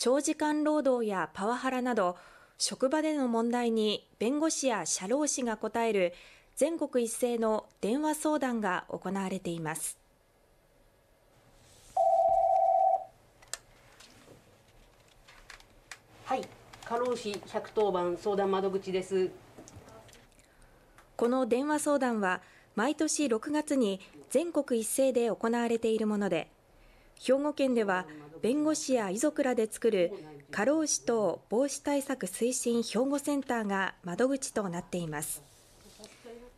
長時間労働やパワハラなど職場での問題に弁護士や社労士が答える全国一斉の電話相談が行われていますはい過労死110番相談窓口ですこの電話相談は毎年6月に全国一斉で行われているもので兵庫県では弁護士や遺族らで作る過労死等防止対策推進兵庫センターが窓口となっています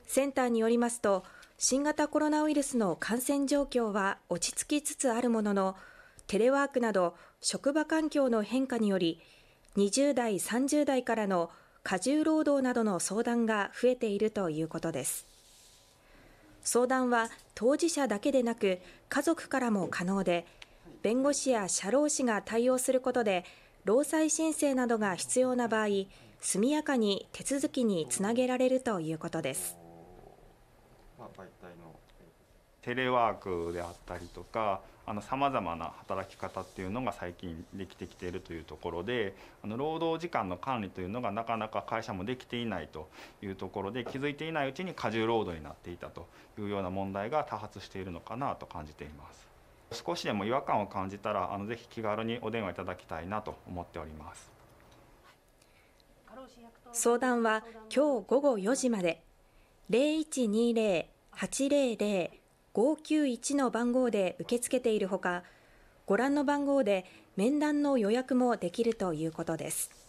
センターによりますと新型コロナウイルスの感染状況は落ち着きつつあるもののテレワークなど職場環境の変化により20代30代からの過重労働などの相談が増えているということです相談は当事者だけでなく家族からも可能で弁護士や社労士が対応することで労災申請などが必要な場合速やかに手続きにつなげられるということです。テレワークであったりとかさまざまな働き方っていうのが最近できてきているというところであの労働時間の管理というのがなかなか会社もできていないというところで気づいていないうちに過重労働になっていたというような問題が多発しているのかなと感じています。少しでも違和感を感じたらあのぜひ気軽にお電話いただきたいなと思っております相談は今日午後4時まで0120-800 591の番号で受け付けているほかご覧の番号で面談の予約もできるということです。